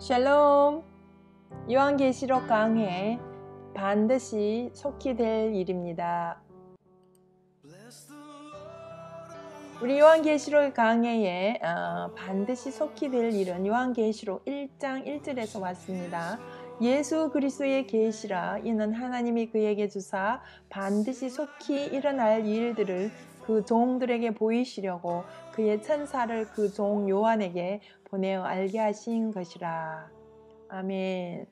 샬롬! 요한계시록 강해 반드시 속히 될 일입니다. 우리 요한계시록 강해에 어, 반드시 속히 될 일은 요한계시록 1장 1절에서 왔습니다. 예수 그리스도의 계시라 이는 하나님이 그에게 주사 반드시 속히 일어날 일들을 그 종들에게 보이시려고 그의 천사를 그 종 요한에게 보내어 알게 하신 것이라. 아멘.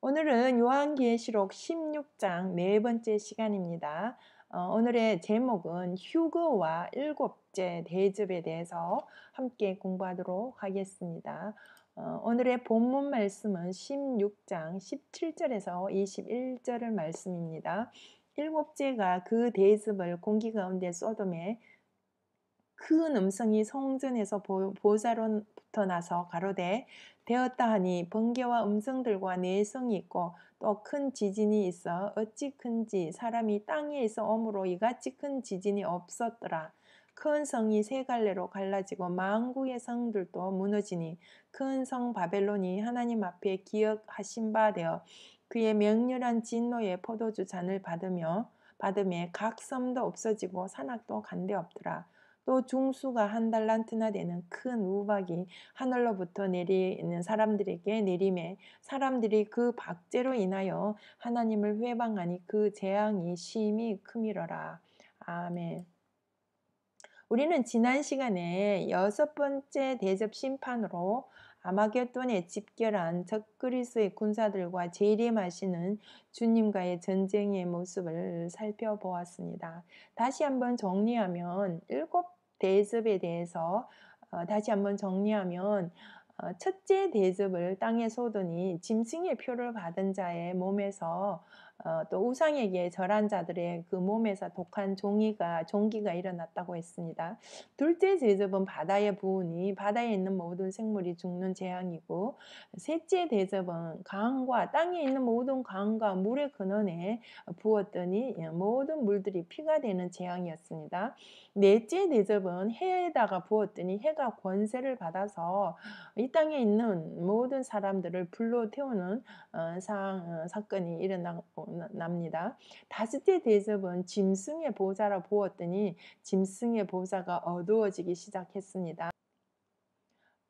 오늘은 요한계시록 16장 네 번째 시간입니다. 어, 오늘의 제목은 휴거와 일곱째 대접에 대해서 함께 공부하도록 하겠습니다. 어, 오늘의 본문 말씀은 16장 17절에서 21절을 말씀입니다. 일곱째가 그 대접을 공기 가운데 소돔에 큰 그 음성이 성전에서 보호자로부터 나서 가로되 되었다 하니 번개와 음성들과 내성이 있고 또 큰 지진이 있어 어찌 큰지 사람이 땅에 있어 오므로 이같이 큰 지진이 없었더라. 큰 성이 세 갈래로 갈라지고 망구의 성들도 무너지니 큰 성 바벨론이 하나님 앞에 기억하신 바 되어 그의 명렬한 진노의 포도주 잔을 받으며 받음에 각 섬도 없어지고 산악도 간데 없더라. 또 중수가 한 달란트나 되는 큰 우박이 하늘로부터 내리는 사람들에게 내림에 사람들이 그 박제로 인하여 하나님을 회방하니 그 재앙이 심히 크미러라. 아멘. 우리는 지난 시간에 여섯 번째 대접 심판으로 아마겟돈에 집결한 적그리스의 군사들과 재림하시는 주님과의 전쟁의 모습을 살펴보았습니다. 다시 한번 정리하면 일곱 대접에 대해서 어, 다시 한번 정리하면 어, 첫째 대접을 땅에 쏟으니 짐승의 표를 받은 자의 몸에서 어, 또 우상에게 절한 자들의 그 몸에서 독한 종이가 종기가 일어났다고 했습니다. 둘째 대접은 바다의 부은이 바다에 있는 모든 생물이 죽는 재앙이고 셋째 대접은 강과 땅에 있는 모든 강과 물의 근원에 부었더니 예, 모든 물들이 피가 되는 재앙이었습니다. 넷째 대접은 해에다가 부었더니 해가 권세를 받아서 이 땅에 있는 모든 사람들을 불로 태우는 어, 사, 어, 사건이 일어나고 어, 납니다. 다섯째 대접은 짐승의 보좌라 보았더니 짐승의 보좌가 어두워지기 시작했습니다.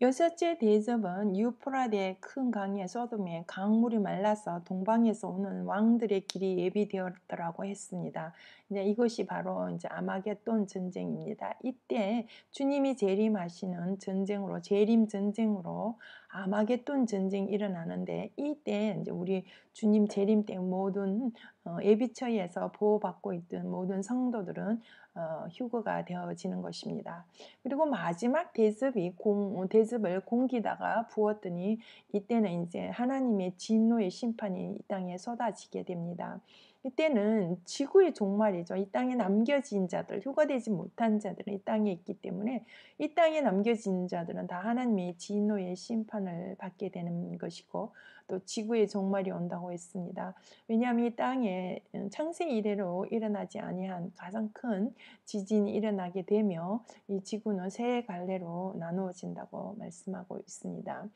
여섯째 대접은 유프라데의 큰강에쏟돔에 강물이 말라서 동방에서 오는 왕들의 길이 예비되었더라고 했습니다. 이제 네, 이것이 바로 이제 아마겟돈 전쟁입니다. 이때 주님이 재림하시는 전쟁으로 재림 전쟁으로 아마겟돈 전쟁 일어나는데 이때 이제 우리 주님 재림 때 모든 어, 예비처에서 보호받고 있던 모든 성도들은 어, 휴거가 되어지는 것입니다. 그리고 마지막 대습이 공, 어, 대습을 공기다가 부었더니 이때는 이제 하나님의 진노의 심판이 이 땅에 쏟아지게 됩니다. 이때는 지구의 종말이죠. 이 땅에 남겨진 자들, 휴거되지 못한 자들은 이 땅에 있기 때문에 이 땅에 남겨진 자들은 다 하나님의 진노의 심판을 받게 되는 것이고 또 지구의 종말이 온다고 했습니다. 왜냐하면 이 땅에 음, 창세 이래로 일어나지 아니한 가장 큰 지진이 일어나게 되며 이 지구는 세 갈래로 나누어진다고 말씀하고 있습니다.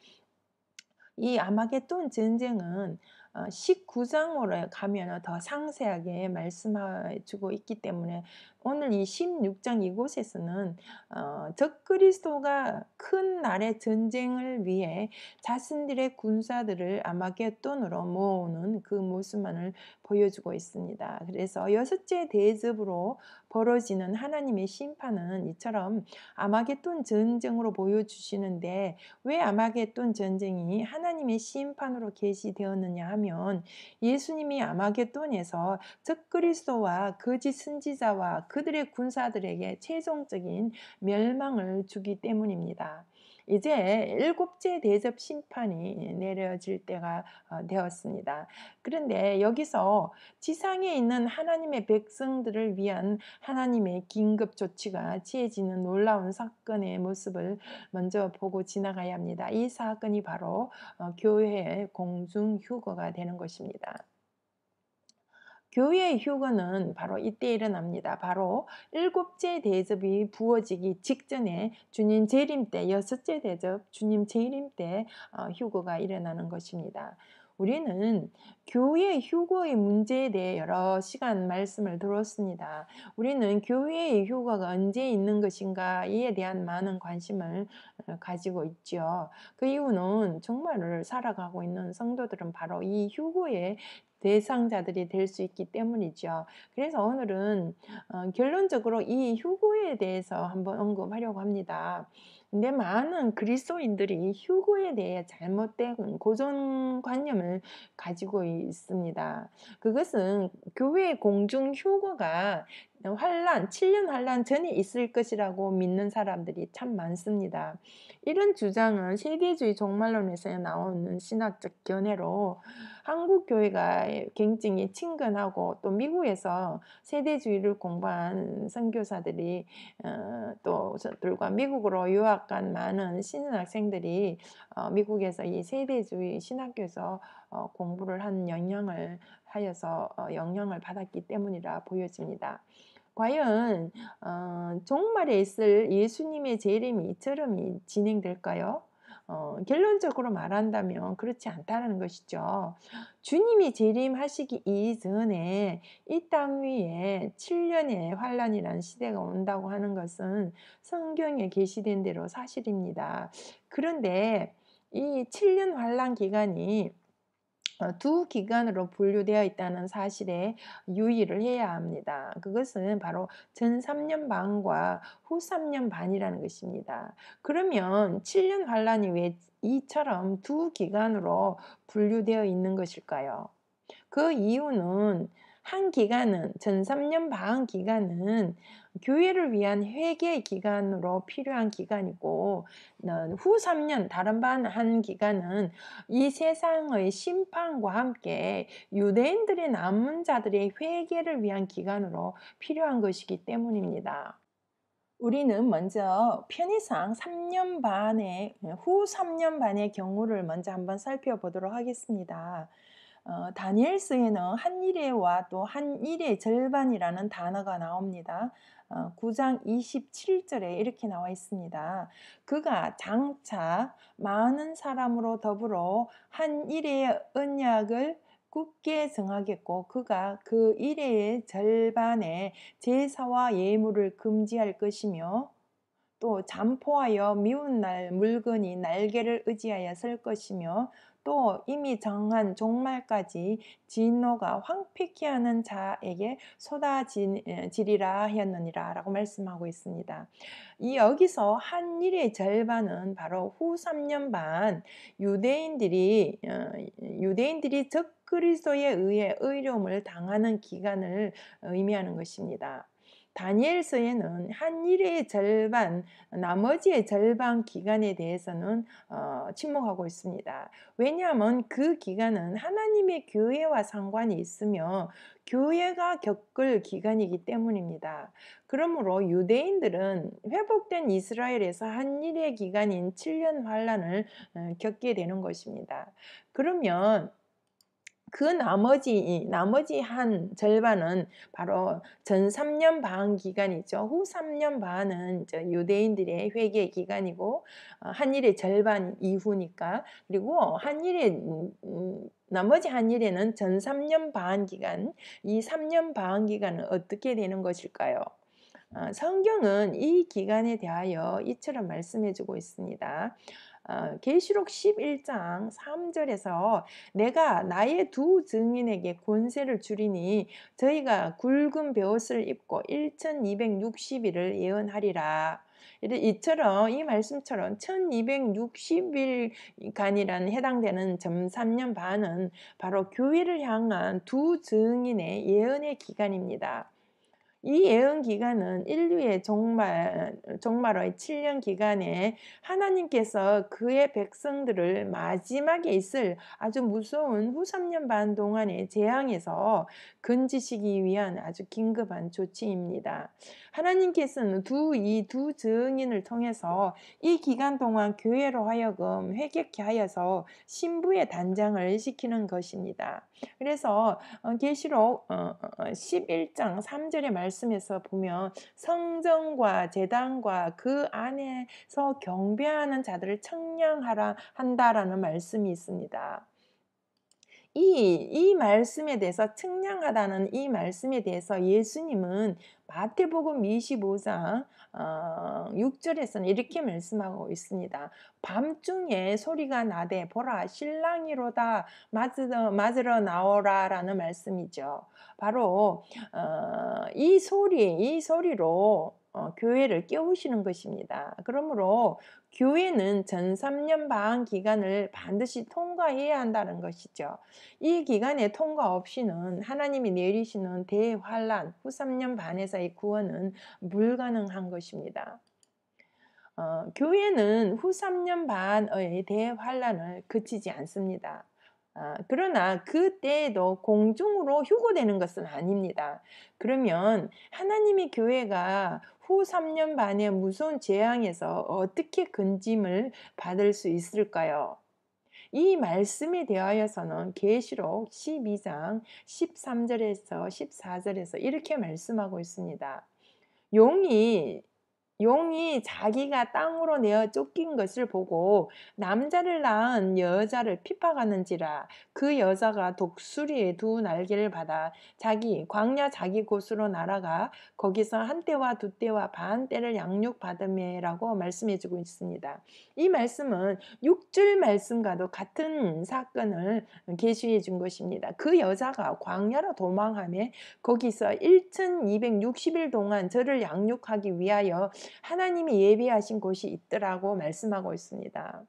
이 아마겟돈 전쟁은 19장으로 어, 가면 더 상세하게 말씀해주고 있기 때문에 오늘 이 16장 이곳에서는 어, 적그리스도가 큰 날의 전쟁을 위해 자신들의 군사들을 아마겟돈으로 모으는 그 모습만을 보여주고 있습니다. 그래서 여섯째 대접으로 벌어지는 하나님의 심판은 이처럼 아마겟돈 전쟁으로 보여주시는데 왜 아마겟돈 전쟁이 하나님의 심판으로 계시되었느냐 하면 예수님이 아마겟돈에서 즉그리스도와 거짓 선지자와 그들의 군사들에게 최종적인 멸망을 주기 때문입니다. 이제 일곱째 대접 심판이 내려질 때가 어, 되었습니다. 그런데 여기서 지상에 있는 하나님의 백성들을 위한 하나님의 긴급 조치가 취해지는 놀라운 사건의 모습을 먼저 보고 지나가야 합니다. 이 사건이 바로 어, 교회의 공중 휴거가 되는 것입니다. 교회의 휴거는 바로 이때 일어납니다. 바로 일곱째 대접이 부어지기 직전에 주님 재림 때 여섯째 대접, 주님 재림 때 휴거가 어, 일어나는 것입니다. 우리는 교회 휴거의 문제에 대해 여러 시간 말씀을 들었습니다. 우리는 교회의 휴거가 언제 있는 것인가에 대한 많은 관심을 어, 가지고 있죠. 그 이유는 정말을 살아가고 있는 성도들은 바로 이 휴거의 대상자들이 될 수 있기 때문이죠. 그래서 오늘은 어, 결론적으로 이 휴고에 대해서 한번 언급하려고 합니다. 근데 많은 그리스도인들이 휴고에 대해 잘못된 고정관념을 가지고 있습니다. 그것은 교회 공중 휴고가 환란, 7년 환란 전이 있을 것이라고 믿는 사람들이 참 많습니다. 이런 주장은 세계주의 종말론에서 나오는 신학적 견해로 한국 교회가 굉장히 친근하고 또 미국에서 세대주의를 공부한 선교사들이 어, 또들과 미국으로 유학 간 많은 신학생들이 어, 미국에서 이 세대주의 신학교에서 어, 공부를 한 영향을 하여서 영향을 받았기 때문이라 보여집니다. 과연 어, 종말에 있을 예수님의 재림이 이처럼 진행될까요? 어, 결론적으로 말한다면 그렇지 않다는 것이죠. 주님이 재림하시기 이전에 이 땅 위에 7년의 환란이란 시대가 온다고 하는 것은 성경에 게시된 대로 사실입니다. 그런데 이 7년 환란 기간이 어, 두 기관으로 분류되어 있다는 사실에 유의를 해야 합니다. 그것은 바로 전 3년 반과 후 3년 반이라는 것입니다. 그러면 7년 환란이 왜 이처럼 두 기간으로 분류되어 있는 것일까요? 그 이유는 한 기간은 전 3년 반 기간은 교회를 위한 회계 기간으로 필요한 기간이고 후 3년 다른 반 한 기간은 이 세상의 심판과 함께 유대인들의 남은 자들의 회개를 위한 기간으로 필요한 것이기 때문입니다. 우리는 먼저 편의상 3년 반의 후 3년 반의 경우를 먼저 한번 살펴보도록 하겠습니다. 어, 다니엘스에는 한일의와 또 한일의 절반이라는 단어가 나옵니다. 9장 어, 27절에 이렇게 나와 있습니다. 그가 장차 많은 사람으로 더불어 한 일의 언약을 굳게 정하겠고 그가 그 일의 절반에 제사와 예물을 금지할 것이며 또 잠포하여 미운 날 물건이 날개를 의지하여 설 것이며 또 이미 정한 종말까지 진노가 황피케 하는 자에게 쏟아지리라 하였느니라 라고 말씀하고 있습니다. 이 여기서 한 일의 절반은 바로 후 3년 반 유대인들이 어, 유대인들이 즉 그리스도에 의해 의료움을 당하는 기간을 의미하는 것입니다. 다니엘서에는 한 일의 절반, 나머지의 절반 기간에 대해서는 어, 침묵하고 있습니다. 왜냐하면 그 기간은 하나님의 교회와 상관이 있으며 교회가 겪을 기간이기 때문입니다. 그러므로 유대인들은 회복된 이스라엘에서 한 일의 기간인 7년 환란을 어, 겪게 되는 것입니다. 그러면 그 나머지 나머지 한 절반은 바로 전 3년 반 기간이죠. 후 3년 반은 유대인들의 회개 기간이고 어, 한일의 절반 이후니까 그리고 한일의 음, 음, 나머지 한일에는 전 3년 반 기간 이 3년 반 기간은 어떻게 되는 것일까요? 어, 성경은 이 기간에 대하여 이처럼 말씀해주고 있습니다. 어, 계시록 11장 3절에서 내가 나의 두 증인에게 권세를 줄이니 저희가 굵은 베옷을 입고 1260일을 예언하리라. 이처럼 이 말씀처럼 1260일간이라는 해당되는 점 3년 반은 바로 교회를 향한 두 증인의 예언의 기간입니다. 이 예언 기간은 인류의 정말정말의 7년 기간에 하나님께서 그의 백성들을 마지막에 있을 아주 무서운 후 3년 반 동안의 재앙에서 건지시기 위한 아주 긴급한 조치입니다. 하나님께서는 두 이두 두 증인을 통해서 이 기간 동안 교회로 하여금 회개케 하여서 신부의 단장을 시키는 것입니다. 그래서 어, 계시록 11장 어, 어, 3절의 말씀에서 보면 성전과 제단과 그 안에서 경배하는 자들을 청량하라 한다라는 말씀이 있습니다. 이, 이 말씀에 대해서 측량하다는 이 말씀에 대해서 예수님은 마태복음 25장 6절에서는 어, 이렇게 말씀하고 있습니다. 밤중에 소리가 나되 보라 신랑이로다 맞으러, 나오라 라는 말씀이죠. 바로 어, 이 소리 이 소리로 어, 교회를 깨우시는 것입니다. 그러므로 교회는 전 3년 반 기간을 반드시 통과해야 한다는 것이죠. 이 기간에 통과 없이는 하나님이 내리시는 대환란 후 3년 반에서의 구원은 불가능한 것입니다. 어, 교회는 후 3년 반의 대환란을 그치지 않습니다. 아, 그러나 그때에도 공중으로 휴고되는 것은 아닙니다. 그러면 하나님의 교회가 후 3년 반의 무서운 재앙에서 어떻게 근짐을 받을 수 있을까요? 이 말씀에 대하여서는 계시록 12장 13절에서 14절에서 이렇게 말씀하고 있습니다. 용이 용이 자기가 땅으로 내어 쫓긴 것을 보고 남자를 낳은 여자를 핍박하는지라 그 여자가 독수리의 두 날개를 받아 자기 광야 자기 곳으로 날아가 거기서 한 때와 두 때와 반 때를 양육받음에라고 말씀해주고 있습니다. 이 말씀은 6절 말씀과도 같은 사건을 계시해 준 것입니다. 그 여자가 광야로 도망하며 거기서 1260일 동안 저를 양육하기 위하여 하나님이 예비하신 곳이 있더라고 말씀하고 있습니다.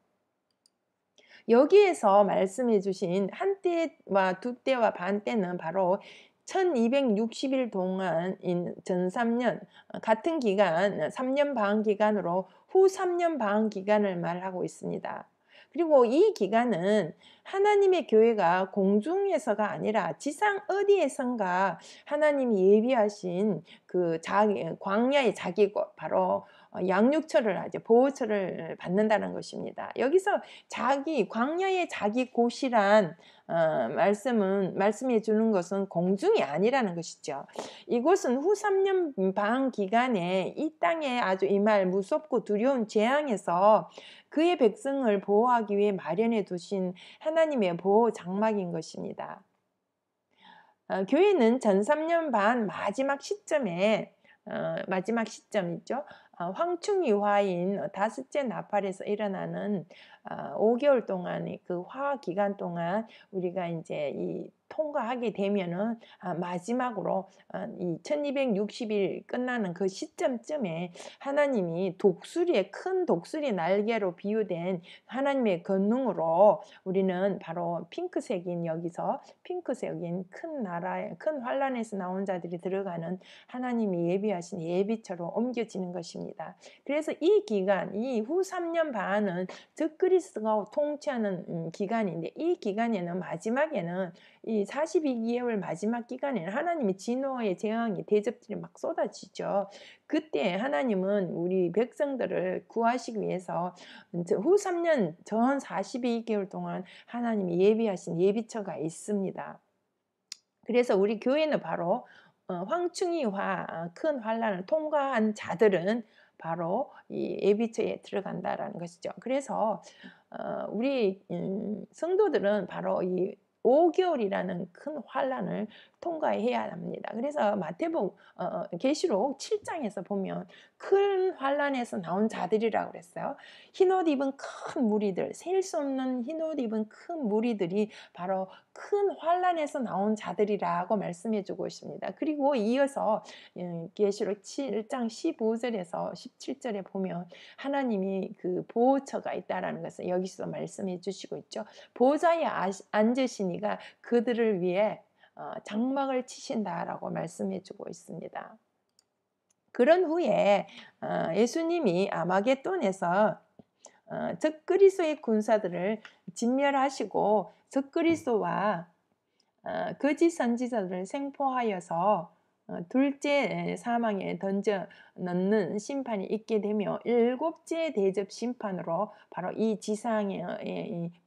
여기에서 말씀해 주신 한 때와 두 때와 반 때는 바로 1260일 동안인 전 3년 어, 같은 기간 3년 반 기간으로 후 3년 반 기간을 말하고 있습니다. 그리고 이 기간은 하나님의 교회가 공중에서가 아니라 지상 어디에선가 하나님이 예비하신 그자 광야의 자기 곳 바로 어, 양육처를 하죠. 보호처를 받는다는 것입니다. 여기서 자기 광야의 자기 곳이란 어, 말씀은 말씀해 주는 것은 공중이 아니라는 것이죠. 이곳은 후 3년 반 기간에 이 땅에 아주 이 말 무섭고 두려운 재앙에서 그의 백성을 보호하기 위해 마련해 두신 하나님의 보호 장막인 것입니다. 어, 교회는 전 3년 반 마지막 시점에 어, 마지막 시점이죠. 아, 황충유화인 다섯째 나팔에서 일어나는 5개월 어, 동안 그 화학 기간 동안 우리가 이제 이 통과하게 되면은 아, 마지막으로 어, 이 1260일 끝나는 그 시점쯤에 하나님이 독수리의 큰 독수리 날개로 비유된 하나님의 권능으로 우리는 바로 핑크색인 여기서 핑크색인 큰 나라의 큰 환란에서 나온 자들이 들어가는 하나님이 예비하신 예비처럼 옮겨지는 것입니다. 그래서 이 기간 이 후 3년 반은 즉그리 크리스가 통치하는 음, 기간인데 이 기간에는 마지막에는 이 42개월 마지막 기간에는 하나님의 진노의 재앙이 대접들이 막 쏟아지죠. 그때 하나님은 우리 백성들을 구하시기 위해서 후 3년 전 42개월 동안 하나님이 예비하신 예비처가 있습니다. 그래서 우리 교회는 바로 어, 황충이와 아, 큰 환란을 통과한 자들은 바로 이에비처에 들어간다라는 것이죠. 그래서 어, 우리 음, 성도들은 바로 이 5개월이라는 큰 환란을 통과해야 합니다. 그래서 마태복 어, 어, 계시록 어, 7장에서 보면 큰 환란에서 나온 자들이라고 그랬어요. 흰옷 입은 큰 무리들, 셀 수 없는 흰옷 입은 큰 무리들이 바로 큰 환란에서 나온 자들이라고 말씀해 주고 있습니다. 그리고 이어서 예, 계시록 7장 15절에서 17절에 보면 하나님이 그 보호처가 있다라는 것을 여기서 말씀해 주시고 있죠. 보좌에 앉으시니가 그들을 위해 어, 장막을 치신다라고 말씀해 주고 있습니다. 그런 후에 어, 예수님이 아마겟돈에서 적그리스의 어, 군사들을 진멸하시고 적그리스와 어, 거짓 선지자들을 생포하여서 둘째 사망에 던져 넣는 심판이 있게 되며 일곱째 대접 심판으로 바로 이 지상의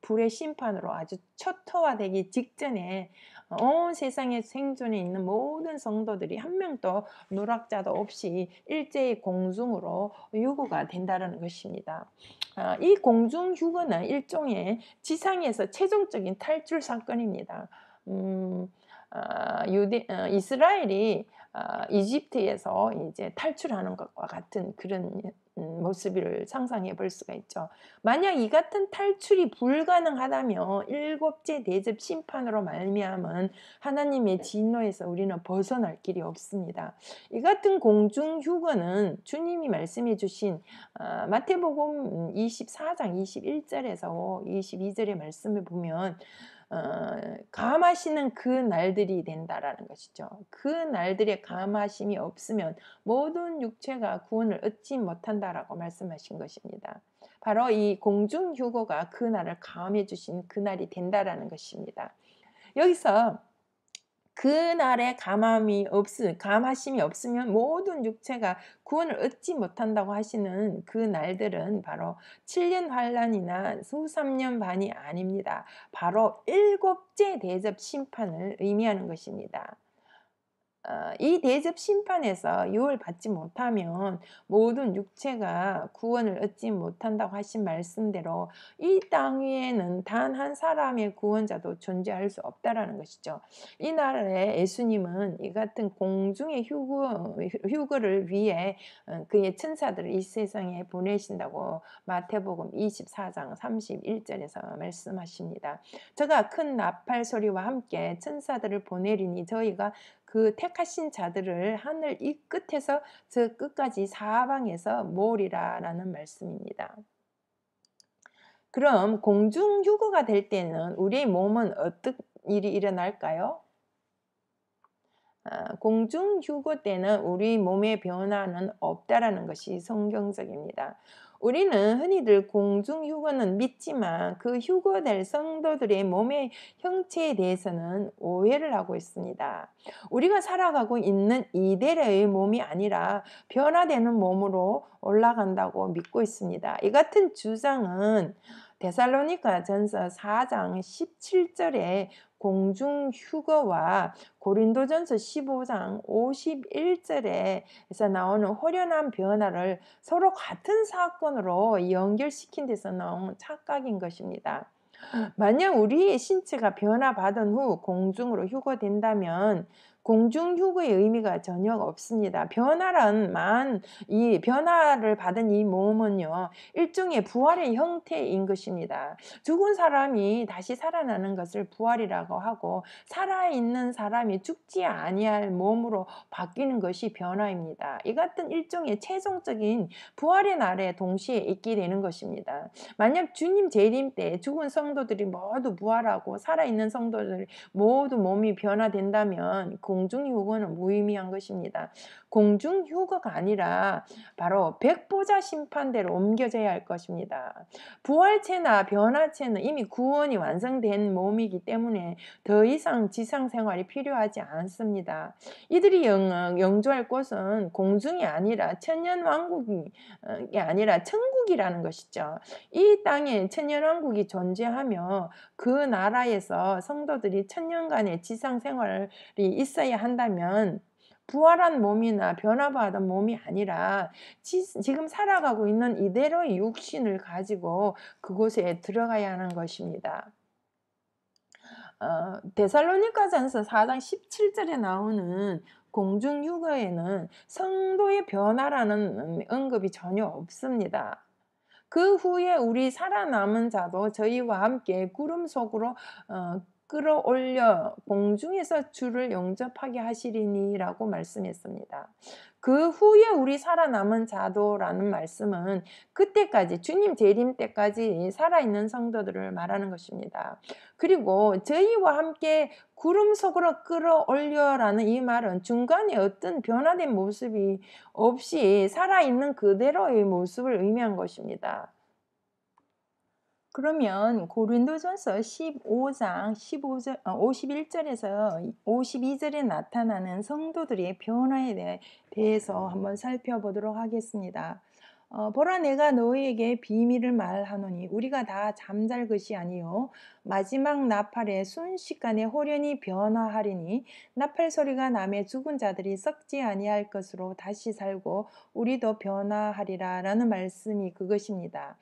불의 심판으로 아주 초토화되기 직전에 온 세상에 생존해 있는 모든 성도들이 한 명도 누락자도 없이 일제의 공중으로 유구가 된다는 것입니다. 아, 이 공중 휴거는 일종의 지상에서 최종적인 탈출 사건입니다. 음, 아, 유대, 어, 이스라엘이 아, 이집트에서 이제 탈출하는 것과 같은 그런 음, 모습을 상상해 볼 수가 있죠. 만약 이 같은 탈출이 불가능하다면 일곱째 대접 심판으로 말미암은 하나님의 네. 진노에서 우리는 벗어날 길이 없습니다. 이 같은 공중 휴거는 주님이 말씀해 주신 아, 마태복음 24장 21절에서 22절의 말씀을 보면 어, 감하시는 그 날들이 된다라는 것이죠. 그 날들의 감하심이 없으면 모든 육체가 구원을 얻지 못한다라고 말씀하신 것입니다. 바로 이 공중 휴거가 그 날을 감해 주신 그 날이 된다라는 것입니다. 여기서 그날에 감함이 없음, 감하심이 없으면 모든 육체가 구원을 얻지 못한다고 하시는 그 날들은 바로 7년 환란이나 수3년 반이 아닙니다. 바로 일곱째 대접 심판을 의미하는 것입니다. 어, 이 대접 심판에서 유월 받지 못하면 모든 육체가 구원을 얻지 못한다고 하신 말씀대로 이 땅 위에는 단 한 사람의 구원자도 존재할 수 없다라는 것이죠. 이 나라에 예수님은 이 같은 공중의 휴거, 휴거를 위해 어, 그의 천사들을 이 세상에 보내신다고 마태복음 24장 31절에서 말씀하십니다. 저가 큰 나팔 소리와 함께 천사들을 보내리니 저희가 그 택하신 자들을 하늘 이 끝에서 저 끝까지 사방에서 모으리라라는 말씀입니다. 그럼 공중 휴거가 될 때는 우리의 몸은 어떤 일이 일어날까요? 아, 공중 휴거 때는 우리 몸의 변화는 없다라는 것이 성경적입니다. 우리는 흔히들 공중휴거는 믿지만 그 휴거될 성도들의 몸의 형체에 대해서는 오해를 하고 있습니다. 우리가 살아가고 있는 이대의 몸이 아니라 변화되는 몸으로 올라간다고 믿고 있습니다. 이 같은 주장은 데살로니카 전서 4장 17절에 공중 휴거와 고린도전서 15장 51절에서 나오는 호련한 변화를 서로 같은 사건으로 연결시킨 데서 나온 착각인 것입니다. 만약 우리의 신체가 변화받은 후 공중으로 휴거된다면 공중휴구의 의미가 전혀 없습니다. 변화란만 이 변화를 받은 이 몸은요 일종의 부활의 형태인 것입니다. 죽은 사람이 다시 살아나는 것을 부활이라고 하고 살아있는 사람이 죽지 아니할 몸으로 바뀌는 것이 변화입니다. 이 같은 일종의 최종적인 부활의 날에 동시에 있게 되는 것입니다. 만약 주님 재림 때 죽은 성도들이 모두 부활하고 살아있는 성도들이 모두 몸이 변화된다면 공 공중휴거는 무의미한 것입니다. 공중효과가 아니라 바로 백보자 심판대로 옮겨져야 할 것입니다. 부활체나 변화체는 이미 구원이 완성된 몸이기 때문에 더 이상 지상생활이 필요하지 않습니다. 이들이 영, 영조할 곳은 공중이 아니라 천년왕국이 어, 아니라 천국이라는 것이죠. 이 땅에 천년왕국이 존재하며 그 나라에서 성도들이 천년간의 지상생활이 있어 있어야 한다면 부활한 몸이나 변화받은 몸이 아니라 지, 금 살아가고 있는 이대로의 육신을 가지고 그곳에 들어가야 하는 것입니다. 어, 데살로니카전서 4장 17절에 나오는 공중육어에는 성도의 변화라는 언급이 전혀 없습니다. 그 후에 우리 살아남은 자도 저희와 함께 구름 속으로 어, 끌어올려 공중에서 주를 영접하게 하시리니라고 말씀했습니다. 그 후에 우리 살아남은 자도라는 말씀은 그때까지 주님 재림 때까지 살아있는 성도들을 말하는 것입니다. 그리고 저희와 함께 구름 속으로 끌어올려라는 이 말은 중간에 어떤 변화된 모습이 없이 살아있는 그대로의 모습을 의미한 것입니다. 그러면 고린도전서 15장 15절, 51절에서 52절에 나타나는 성도들의 변화에 대해서 한번 살펴보도록 하겠습니다. 어, 보라 내가 너희에게 비밀을 말하노니 우리가 다 잠잘 것이 아니요 마지막 나팔에 순식간에 호련히 변화하리니 나팔 소리가 남의 죽은 자들이 썩지 아니할 것으로 다시 살고 우리도 변화하리라라는 말씀이 그것입니다.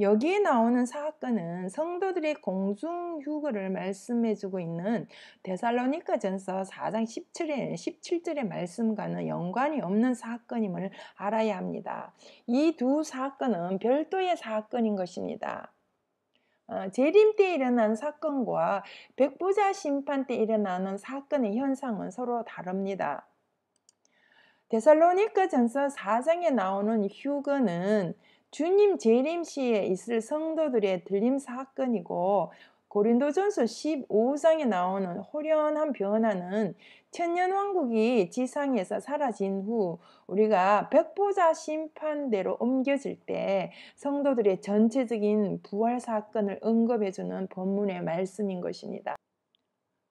여기에 나오는 사건은 성도들의 공중휴거를 말씀해주고 있는 데살로니카전서 4장 17의 17절의 말씀과는 연관이 없는 사건임을 알아야 합니다. 이 두 사건은 별도의 사건인 것입니다. 어, 재림 때 일어난 사건과 백부자 심판 때 일어나는 사건의 현상은 서로 다릅니다. 데살로니카 전서 4장에 나오는 휴거는 주님 재림시에 있을 성도들의 들림 사건이고 고린도전서 15장에 나오는 호련한 변화는 천년 왕국이 지상에서 사라진 후 우리가 백보자 심판대로 옮겨질 때 성도들의 전체적인 부활 사건을 언급해 주는 본문의 말씀인 것입니다.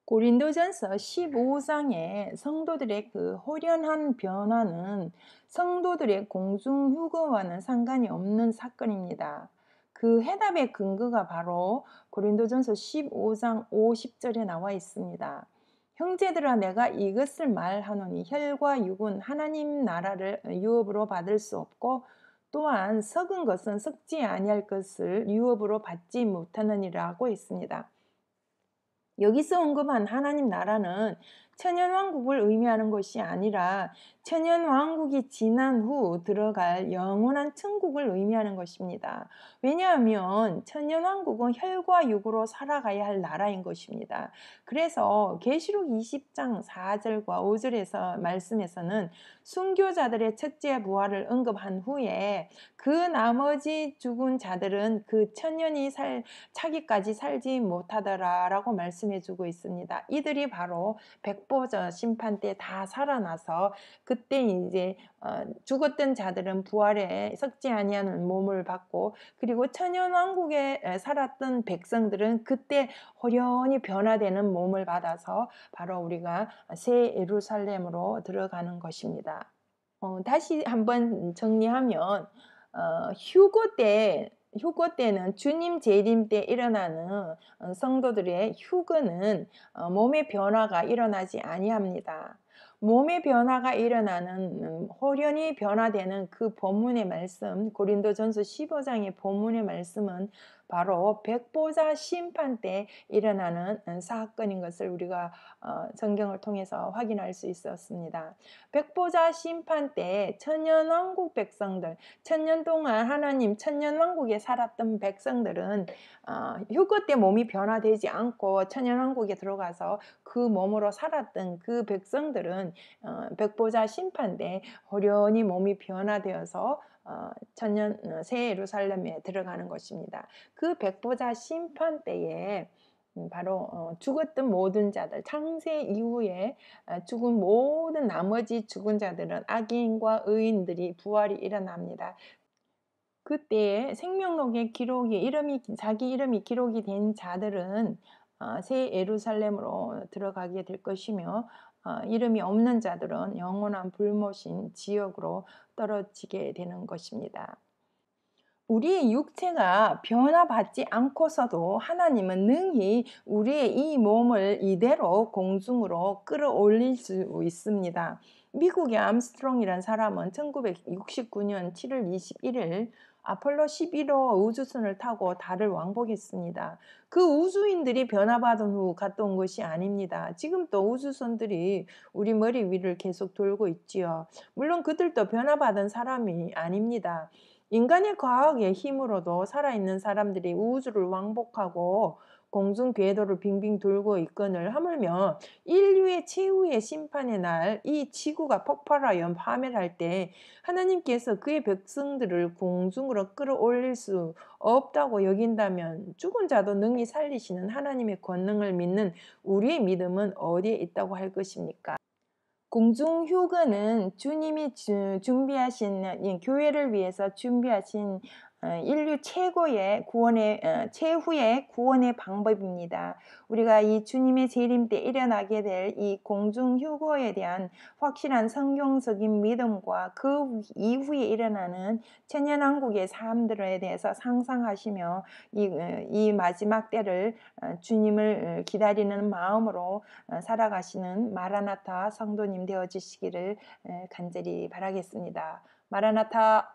고린도전서 15장의 성도들의 그 호련한 변화는 성도들의 공중휴거와는 상관이 없는 사건입니다. 그 해답의 근거가 바로 고린도전서 15장 50절에 나와 있습니다. 형제들아 내가 이것을 말하노니 혈과 육은 하나님 나라를 어, 유업으로 받을 수 없고 또한 썩은 것은 썩지 아니할 것을 유업으로 받지 못하느니라고 있습니다. 여기서 언급한 하나님 나라는 천연 왕국을 의미하는 것이 아니라 천연 왕국이 지난 후 들어갈 영원한 천국을 의미하는 것입니다. 왜냐하면 천연 왕국은 혈과 육으로 살아가야 할 나라인 것입니다. 그래서 계시록 20장 4절과 5절에서 말씀에서는 순교자들의 첫째 부활을 언급한 후에 그 나머지 죽은 자들은 그 천년이 살 차기까지 살지 못하더라라고 말씀해 주고 있습니다. 이들이 바로 백 첩보자 심판 때 다 살아나서 그때 이제 어, 죽었던 자들은 부활에 석지 아니하는 몸을 받고 그리고 천연왕국에 살았던 백성들은 그때 호련히 변화되는 몸을 받아서 바로 우리가 새 예루살렘으로 들어가는 것입니다. 어, 다시 한번 정리하면 어, 휴고 때 휴거 때는 주님 재림 때 일어나는 어, 성도들의 휴거는 어, 몸의 변화가 일어나지 아니합니다. 몸의 변화가 일어나는 호련히 음, 변화되는 그 본문의 말씀 고린도전서 15장의 본문의 말씀은 바로 백보자 심판 때 일어나는 사건인 것을 우리가 어, 성경을 통해서 확인할 수 있었습니다. 백보자 심판 때 천년왕국 백성들, 천년 동안 하나님 천년왕국에 살았던 백성들은 휴거 어, 때 몸이 변화되지 않고 천년왕국에 들어가서 그 몸으로 살았던 그 백성들은 어, 백보자 심판 때 호련히 몸이 변화되어서 천년 어, 어, 새 예루살렘에 들어가는 것입니다. 그 백보자 심판 때에 음, 바로 어, 죽었던 모든 자들 창세 이후에 죽은 모든 나머지 죽은 자들은 악인과 의인들이 부활이 일어납니다. 그때 생명록에 기록이 이름이 자기 이름이 기록이 된 자들은 새 예루살렘으로 들어가게 될 것이며 어, 이름이 없는 자들은 영원한 불모신 지역으로 떨어지게 되는 것입니다. 우리의 육체가 변화받지 않고서도 하나님은 능히 우리의 이 몸을 이대로 공중으로 끌어올릴 수 있습니다. 미국의 암스트롱이란 사람은 1969년 7월 21일 아폴로 11호 우주선을 타고 달을 왕복했습니다. 그 우주인들이 변화받은 후갔던온 것이 아닙니다. 지금도 우주선들이 우리 머리 위를 계속 돌고 있지요. 물론 그들도 변화받은 사람이 아닙니다. 인간의 과학의 힘으로도 살아있는 사람들이 우주를 왕복하고 공중 궤도를 빙빙 돌고 있거늘 하물며 인류의 최후의 심판의 날 이 지구가 폭발하여 파멸할 때 하나님께서 그의 백성들을 공중으로 끌어올릴 수 없다고 여긴다면 죽은 자도 능히 살리시는 하나님의 권능을 믿는 우리의 믿음은 어디에 있다고 할 것입니까? 공중 휴거는 주님이 준비하신 예, 교회를 위해서 준비하신 어, 인류 최고의 구원의 어, 최후의 구원의 방법입니다. 우리가 이 주님의 재림 때 일어나게 될 이 공중 휴거에 대한 확실한 성경적인 믿음과 그 이후에 일어나는 천년왕국의 삶들에 대해서 상상하시며 이, 어, 이 마지막 때를 주님을 기다리는 마음으로 살아가시는 마라나타 성도님 되어 주시기를 간절히 바라겠습니다. 마라나타